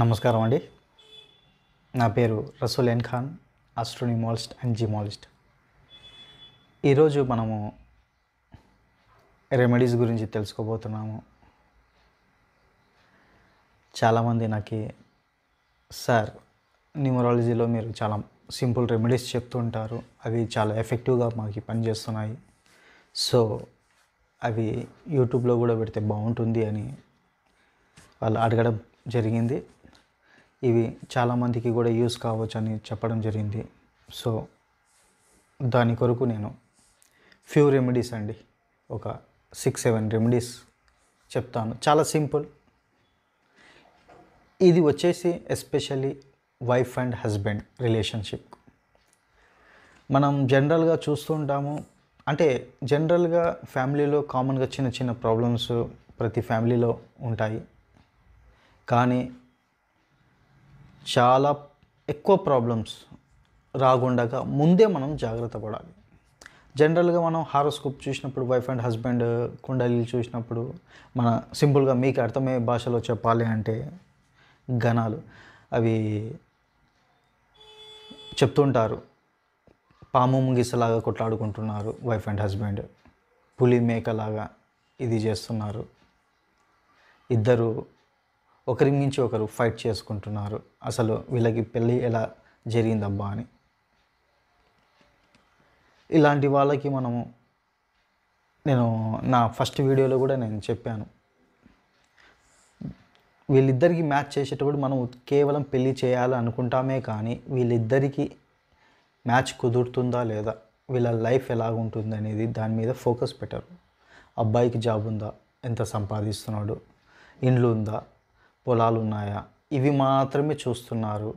నమస్కారం అండి నా పేరు Rasool N Khan astronumerologist and gemologist ఈరోజు మనము రెమెడీస్ గురించి తెలుసుకోబోతున్నాము చాలామంది నాకు సార్ న్యూమరాలజీలో మీరు చాలా సింపుల్ రెమెడీస్ చెప్తూ ఉంటారు అవి చాలా ఎఫెక్టివ్గా మాకు పనిచేస్తున్నాయి సో అవి యూట్యూబ్లో కూడా పెడితే బాగుంటుంది అని వాళ్ళు అడగడం జరిగింది ఇవి చాలామందికి కూడా యూస్ కావచ్చు అని చెప్పడం జరిగింది సో దాని కొరకు నేను ఫ్యూ రెమెడీస్ అండి ఒక సిక్స్ సెవెన్ రెమెడీస్ చెప్తాను చాలా సింపుల్ ఇది వచ్చేసి especially wife and husband relationship మనం జనరల్గా చూస్తూ ఉంటాము అంటే జనరల్గా ఫ్యామిలీలో కామన్గా చిన్న చిన్న ప్రాబ్లమ్స్ ప్రతి ఫ్యామిలీలో ఉంటాయి కానీ చాలా ఎక్కువ ప్రాబ్లమ్స్ రాకుండా ముందే మనం జాగ్రత్త పడాలి జనరల్గా మనం హారోస్కోప్ చూసినప్పుడు వైఫ్ అండ్ హస్బెండ్ కుండలీలు చూసినప్పుడు మన సింపుల్గా మీకు అర్థమయ్యే భాషలో చెప్పాలి అంటే గణాలు అవి చెప్తుంటారు పాము ముంగిసలాగా కొట్లాడుకుంటున్నారు వైఫ్ అండ్ హస్బెండ్ పులి మేకలాగా ఇది చేస్తున్నారు ఇద్దరు ఒకరి నుంచి ఒకరు ఫైట్ చేసుకుంటున్నారు అసలు వీళ్ళకి పెళ్ళి ఎలా జరిగిందబ్బా అని ఇలాంటి వాళ్ళకి మనము నేను నా ఫస్ట్ వీడియోలో కూడా నేను చెప్పాను వీళ్ళిద్దరికీ మ్యాచ్ చేసేటప్పుడు మనం కేవలం పెళ్ళి చేయాలి అనుకుంటామే కానీ వీళ్ళిద్దరికీ మ్యాచ్ కుదురుతుందా లేదా వీళ్ళ లైఫ్ ఎలాగుంటుంది అనేది దాని మీద ఫోకస్ పెట్టరు అబ్బాయికి జాబ్ ఉందా ఎంత సంపాదిస్తున్నాడు ఇండ్లు ఉందా పొలాలు ఉన్నాయా ఇవి మాత్రమే చూస్తున్నారు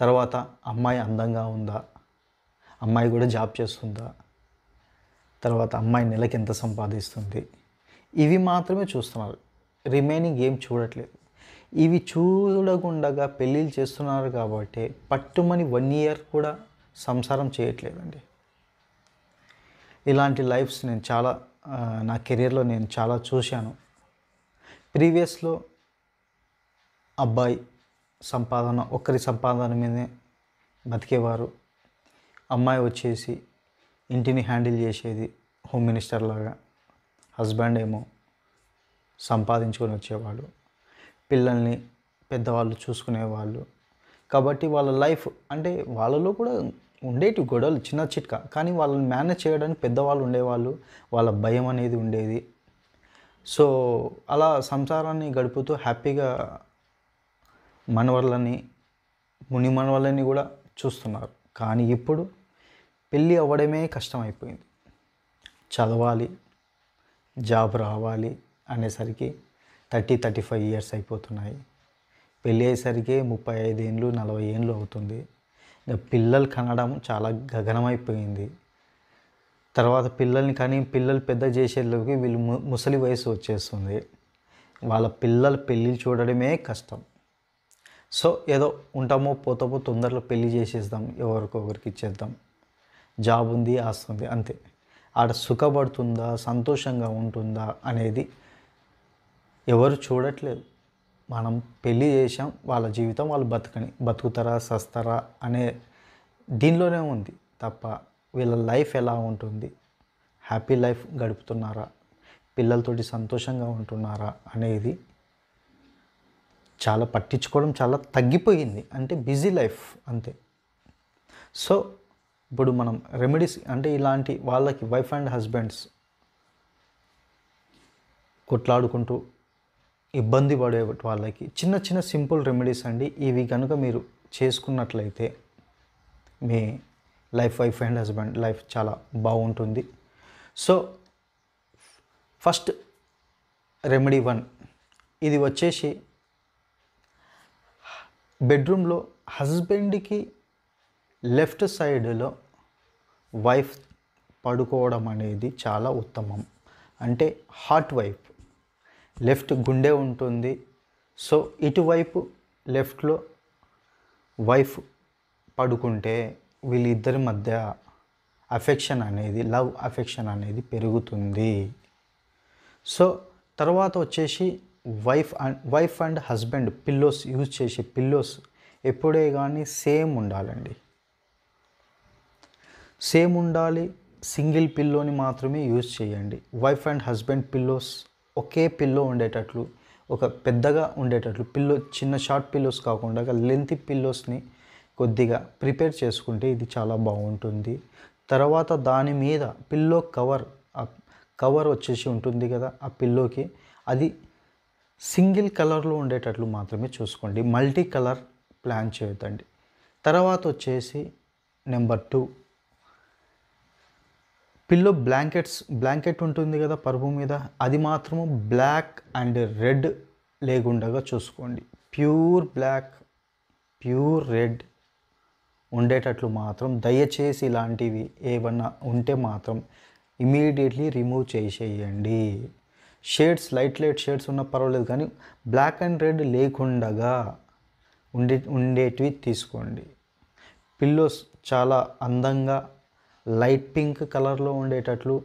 తర్వాత అమ్మాయి అందంగా ఉందా అమ్మాయి కూడా జాబ్ చేస్తుందా తర్వాత అమ్మాయి నెలకి ఎంత సంపాదిస్తుంది ఇవి మాత్రమే చూస్తున్నారు రిమైనింగ్ ఏం చూడట్లేదు ఇవి చూడకుండా పెళ్ళిళ్ళు చేస్తున్నారు కాబట్టి పట్టుమని వన్ ఇయర్ కూడా సంసారం చేయట్లేదండి ఇలాంటి లైఫ్స్ నేను చాలా నా కెరీర్లో నేను చాలా చూశాను ప్రీవియస్లో అబ్బాయి సంపాదన ఒక్కరి సంపాదన మీదే బతికేవారు అమ్మాయి వచ్చేసి ఇంటిని హ్యాండిల్ చేసేది హోమ్ మినిస్టర్ లాగా హస్బెండ్ ఏమో సంపాదించుకొని వచ్చేవాడు పిల్లల్ని పెద్దవాళ్ళు చూసుకునేవాళ్ళు కాబట్టి వాళ్ళ లైఫ్ అంటే వాళ్ళలో కూడా ఉండేటి గొడవలు చిన్న చిట్కా కానీ వాళ్ళని మేనేజ్ చేయడానికి పెద్దవాళ్ళు ఉండేవాళ్ళు వాళ్ళ భయం అనేది ఉండేది సో అలా సంసారాన్ని గడుపుతూ హ్యాపీగా మనవర్లని ముని మనవర్లని కూడా చూస్తున్నారు కానీ ఇప్పుడు పెళ్ళి అవ్వడమే కష్టమైపోయింది చదవాలి జాబ్ రావాలి అనేసరికి థర్టీ థర్టీ ఫైవ్ ఇయర్స్ అయిపోతున్నాయి పెళ్ళి అయ్యేసరికి ముప్పై ఐదేళ్ళు నలభై ఏళ్ళు అవుతుంది ఇంకా పిల్లలు కనడం చాలా గగనమైపోయింది తర్వాత పిల్లల్ని కానీ పిల్లలు పెద్ద చేసేలోకి వీళ్ళు ముసలి వయసు వచ్చేస్తుంది వాళ్ళ పిల్లల పెళ్ళి చూడడమే కష్టం సో ఏదో ఉంటామో పోతామో తొందరలో పెళ్లి చేసేద్దాం ఎవరికొకరికి ఇచ్చేద్దాం జాబ్ ఉంది ఆస్తుంది అంతే ఆడ సుఖపడుతుందా సంతోషంగా ఉంటుందా అనేది ఎవరు చూడట్లేదు మనం పెళ్ళి చేసాం వాళ్ళ జీవితం వాళ్ళు బతకని బతుకుతారా సస్తారా అనే దీనిలోనే ఉంది తప్ప వీళ్ళ లైఫ్ ఎలా ఉంటుంది హ్యాపీ లైఫ్ గడుపుతున్నారా పిల్లలతోటి సంతోషంగా ఉంటున్నారా అనేది చాలా పట్టించుకోవడం చాలా తగ్గిపోయింది అంటే బిజీ లైఫ్ అంతే సో ఇప్పుడు మనం రెమెడీస్ అంటే ఇలాంటి వాళ్ళకి వైఫ్ అండ్ హస్బెండ్స్ కొట్లాడుకుంటూ ఇబ్బంది పడే వాళ్ళకి చిన్న చిన్న సింపుల్ రెమెడీస్ అండి ఇవి కనుక మీరు చేసుకున్నట్లయితే మీ life wife and husband life చాలా బాగుంటుంది సో ఫస్ట్ రెమెడీ వన్ ఇది వచ్చేసి బెడ్రూమ్లో హస్బెండ్కి లెఫ్ట్ సైడ్లో వైఫ్ పడుకోవడం అనేది చాలా ఉత్తమం అంటే హాట్ వైఫ్ లెఫ్ట్ గుండె ఉంటుంది సో ఇటువైపు లెఫ్ట్లో వైఫ్ పడుకుంటే వీళ్ళిద్దరి మధ్య అఫెక్షన్ అనేది లవ్ అఫెక్షన్ అనేది పెరుగుతుంది సో తర్వాత వచ్చేసి wife and wife and husband pillows use చేసే పిల్లోస్ ఎప్పుడే కానీ సేమ్ ఉండాలండి సేమ్ ఉండాలి సింగిల్ పిల్లోని మాత్రమే యూజ్ చేయండి వైఫ్ అండ్ హస్బెండ్ పిల్లోస్ ఒకే పిల్లో ఉండేటట్లు ఒక పెద్దగా ఉండేటట్లు పిల్లో చిన్న షార్ట్ పిల్లోస్ కాకుండా లెంత్ పిల్లోస్ని కొద్దిగా ప్రిపేర్ చేసుకుంటే ఇది చాలా బాగుంటుంది తర్వాత దాని మీద పిల్లో కవర్ కవర్ వచ్చేసి ఉంటుంది కదా ఆ పిల్లోకి అది సింగిల్ కలర్లో ఉండేటట్లు మాత్రమే చూసుకోండి మల్టీ కలర్ ప్లాన్ చేయొద్దండి తర్వాత వచ్చేసి number two pillow blankets blanket ఉంటుంది కదా పరుపు మీద అది మాత్రము బ్లాక్ అండ్ రెడ్ లేకుండగా చూసుకోండి ప్యూర్ బ్లాక్ ప్యూర్ రెడ్ ఉండేటట్లు మాత్రం దయచేసి ఇలాంటివి ఏమన్నా ఉంటే మాత్రం ఇమీడియట్లీ రిమూవ్ చేసేయండి షేడ్స్ లైట్ లైట్ షేడ్స్ ఉన్నా పర్వాలేదు కానీ బ్లాక్ అండ్ రెడ్ లేకుండగా ఉండే ఉండేటివి తీసుకోండి పిల్లోస్ చాలా అందంగా లైట్ పింక్ కలర్లో ఉండేటట్లు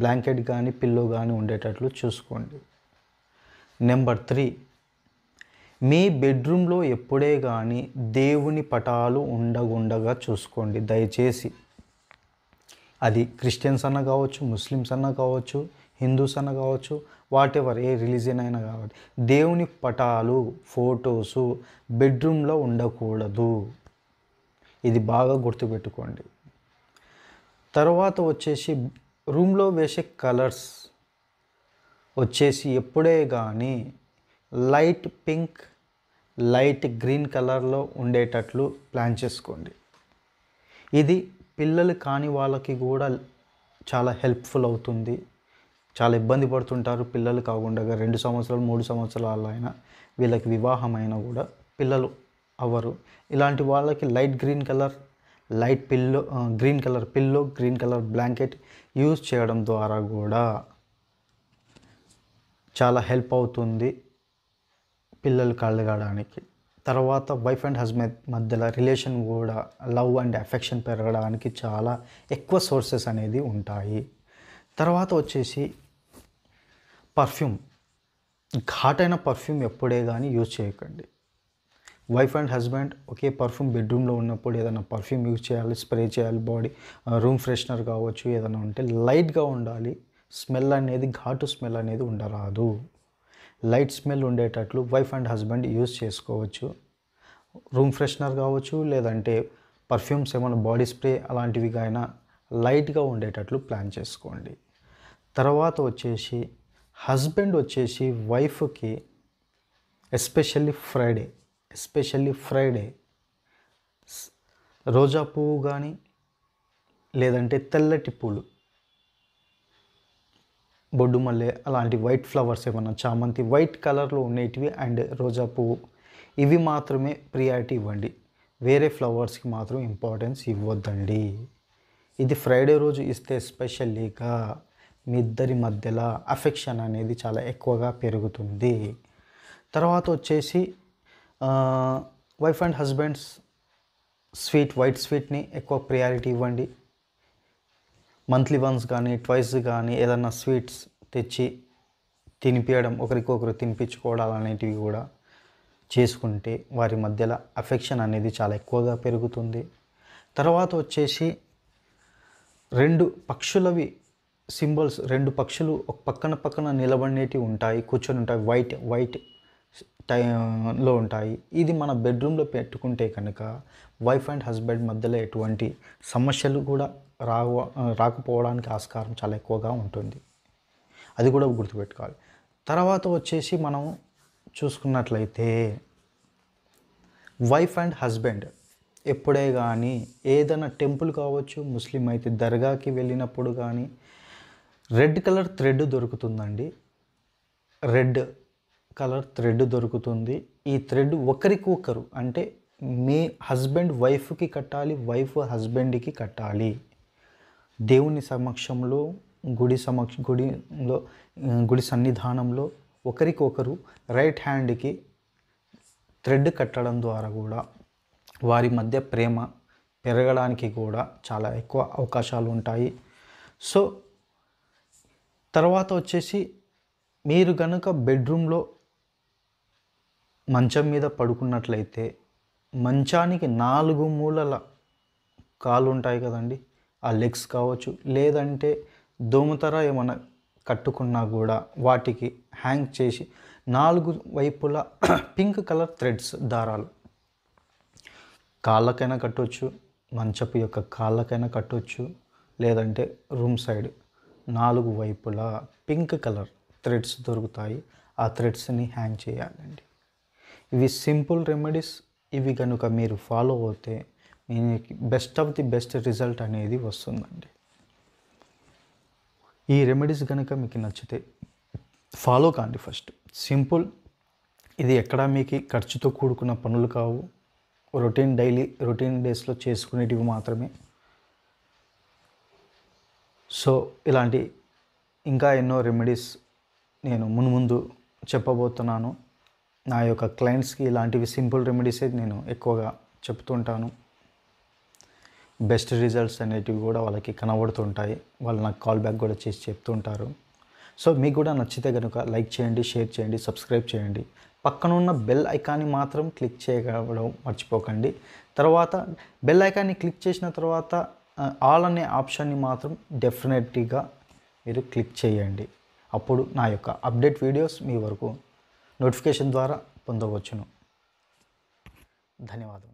బ్లాంకెట్ కానీ పిల్లో కానీ ఉండేటట్లు చూసుకోండి నెంబర్ త్రీ మీ బెడ్రూమ్లో ఎప్పుడే కానీ దేవుని పటాలు ఉండగుండగా చూసుకోండి దయచేసి అది క్రిస్టియన్స్ అన్న కావచ్చు ముస్లిమ్స్ అన్న కావచ్చు హిందూస్ అన్న కావచ్చు వాట్ ఎవర్ ఏ రిలీజియన్ అయినా కావచ్చు దేవుని పటాలు ఫొటోసు బెడ్రూమ్లో ఉండకూడదు ఇది బాగా గుర్తుపెట్టుకోండి తర్వాత వచ్చేసి రూమ్లో వేసే కలర్స్ వచ్చేసి ఎప్పుడే కానీ లైట్ పింక్ లైట్ గ్రీన్ కలర్లో ఉండేటట్లు ప్లాన్ చేసుకోండి ఇది పిల్లలు కాని వాళ్ళకి కూడా చాలా హెల్ప్ఫుల్ అవుతుంది చాలా ఇబ్బంది పడుతుంటారు పిల్లలు కాకుండా రెండు సంవత్సరాలు మూడు సంవత్సరాలు అయినా వీళ్ళకి వివాహమైనా కూడా పిల్లలు అవ్వరు ఇలాంటి వాళ్ళకి light green colour light pillow green colour pillow green colour blanket use చేయడం ద్వారా కూడా చాలా హెల్ప్ అవుతుంది పిల్లలు కలగడానికి తర్వాత వైఫ్ అండ్ హస్బెండ్ మధ్యలో రిలేషన్ కూడా లవ్ అండ్ అఫెక్షన్ పెరగడానికి చాలా ఎక్కువ సోర్సెస్ అనేది ఉంటాయి తర్వాత వచ్చేసి పర్ఫ్యూమ్ ఘాటైన పర్ఫ్యూమ్ ఎప్పుడే కానీ యూజ్ చేయకండి వైఫ్ అండ్ హస్బెండ్ ఒకే పర్ఫ్యూమ్ బెడ్రూమ్లో ఉన్నప్పుడు ఏదైనా పర్ఫ్యూమ్ యూజ్ చేయాలి స్ప్రే చేయాలి బాడీ రూమ్ ఫ్రెషనర్ కావచ్చు ఏదైనా ఉంటే లైట్గా ఉండాలి స్మెల్ అనేది ఘాటు స్మెల్ అనేది ఉండరాదు లైట్ స్మెల్ ఉండేటట్లు వైఫ్ అండ్ హస్బెండ్ యూజ్ చేసుకోవచ్చు రూమ్ ఫ్రెషనర్ కావచ్చు లేదంటే పర్ఫ్యూమ్స్ ఏమైనా బాడీ స్ప్రే అలాంటివి అయినా లైట్గా ఉండేటట్లు ప్లాన్ చేసుకోండి తర్వాత వచ్చేసి హస్బెండ్ వచ్చేసి వైఫ్కి ఎస్పెషల్లీ ఫ్రైడే ఎస్పెషల్లీ ఫ్రైడే రోజా పువ్వు కానీ లేదంటే తెల్లటి పూలు బొడ్డు మల్లె అలాంటి వైట్ ఫ్లవర్స్ ఏమన్నా చామంతి వైట్ కలర్లో ఉండేటివి అండ్ రోజా పువ్వు ఇవి మాత్రమే ప్రియారిటీ ఇవ్వండి వేరే ఫ్లవర్స్కి మాత్రం ఇంపార్టెన్స్ ఇవ్వద్దండి ఇది ఫ్రైడే రోజు ఇస్తే స్పెషల్లీగా మీ ఇద్దరి మధ్యలో అఫెక్షన్ అనేది చాలా ఎక్కువగా పెరుగుతుంది తర్వాత వచ్చేసి wife and husbands sweet white స్వీట్ని ఎక్కువ ప్రియారిటీ ఇవ్వండి మంత్లీ వన్స్ కానీ ట్వైస్ కానీ ఏదన్నా స్వీట్స్ తెచ్చి తినిపించడం ఒకరికొకరు తినిపించుకోవడం అనేటివి కూడా చేసుకుంటే వారి మధ్యలో అఫెక్షన్ అనేది చాలా ఎక్కువగా పెరుగుతుంది తర్వాత వచ్చేసి రెండు పక్షులవి సింబల్స్ రెండు పక్షులు ఒక పక్కన పక్కన నిలబడినవి ఉంటాయి కూర్చొని ఉంటాయి వైట్ వైట్ టైలో ఉంటాయి ఇది మన బెడ్రూమ్లో పెట్టుకుంటే కనుక వైఫ్ అండ్ హస్బెండ్ మధ్యలో ఎటువంటి సమస్యలు కూడా రావ రాకపోవడానికి ఆస్కారం చాలా ఎక్కువగా ఉంటుంది అది కూడా గుర్తుపెట్టుకోవాలి తర్వాత వచ్చేసి మనం చూసుకున్నట్లయితే వైఫ్ అండ్ హస్బెండ్ ఎప్పుడే కానీ ఏదైనా టెంపుల్ కావచ్చు ముస్లిం అయితే దర్గాకి వెళ్ళినప్పుడు కానీ రెడ్ కలర్ థ్రెడ్ దొరుకుతుందండి రెడ్ కలర్ థ్రెడ్ దొరుకుతుంది ఈ థ్రెడ్ ఒకరు అంటే మీ హస్బెండ్ వైఫ్కి కట్టాలి వైఫ్ హస్బెండ్కి కట్టాలి దేవుని సమక్షంలో గుడి సమక్ష గుడిలో గుడి సన్నిధానంలో ఒకరికొకరు రైట్ హ్యాండ్కి థ్రెడ్ కట్టడం ద్వారా కూడా వారి మధ్య ప్రేమ పెరగడానికి కూడా చాలా ఎక్కువ అవకాశాలు ఉంటాయి సో తర్వాత వచ్చేసి మీరు కనుక బెడ్రూమ్లో మంచం మీద పడుకున్నట్లయితే మంచానికి నాలుగు మూలల కాలు ఉంటాయి కదండి ఆ లెగ్స్ కావచ్చు లేదంటే దోమతర ఏమైనా కట్టుకున్నా కూడా వాటికి హ్యాంగ్ చేసి నాలుగు వైపులా పింక్ కలర్ థ్రెడ్స్ దారాలు కాళ్ళకైనా కట్టొచ్చు మంచపు యొక్క కాళ్ళకైనా కట్టొచ్చు లేదంటే రూమ్ సైడ్ నాలుగు వైపులా పింక్ కలర్ థ్రెడ్స్ దొరుకుతాయి ఆ థ్రెడ్స్ని హ్యాంగ్ చేయాలండి ఇవి సింపుల్ రెమెడీస్ ఇవి కనుక మీరు ఫాలో అవుతే మీకు best of the best result అనేది వస్తుందండి ఈ రెమెడీస్ కనుక మీకు నచ్చితే ఫాలో కాండి ఫస్ట్ సింపుల్ ఇది ఎక్కడా మీకు ఖర్చుతో కూడుకున్న పనులు కావు రొటీన్ డైలీ రొటీన్ డేస్లో చేసుకునేటివి మాత్రమే సో ఇలాంటి ఇంకా ఎన్నో రెమెడీస్ నేను మున్ముందు చెప్పబోతున్నాను నా యొక్క క్లయింట్స్కి ఇలాంటివి సింపుల్ రెమెడీసే నేను ఎక్కువగా చెప్తుంటాను బెస్ట్ రిజల్ట్స్ అనేటివి కూడా వాళ్ళకి కనబడుతుంటాయి వాళ్ళు నాకు కాల్ బ్యాక్ కూడా చేసి చెప్తుంటారు సో మీకు కూడా నచ్చితే కనుక లైక్ చేయండి షేర్ చేయండి సబ్స్క్రైబ్ చేయండి పక్కన ఉన్న బెల్ ఐకాన్ని మాత్రం క్లిక్ చేయడం మర్చిపోకండి తర్వాత బెల్ ఐకాన్ని క్లిక్ చేసిన తర్వాత ఆల్ అనే ఆప్షన్ని మాత్రం డెఫినెట్గా మీరు క్లిక్ చేయండి అప్పుడు నా యొక్క అప్డేట్ వీడియోస్ మీ వరకు నోటిఫికేషన్ ద్వారా పొందవచ్చును ధన్యవాదం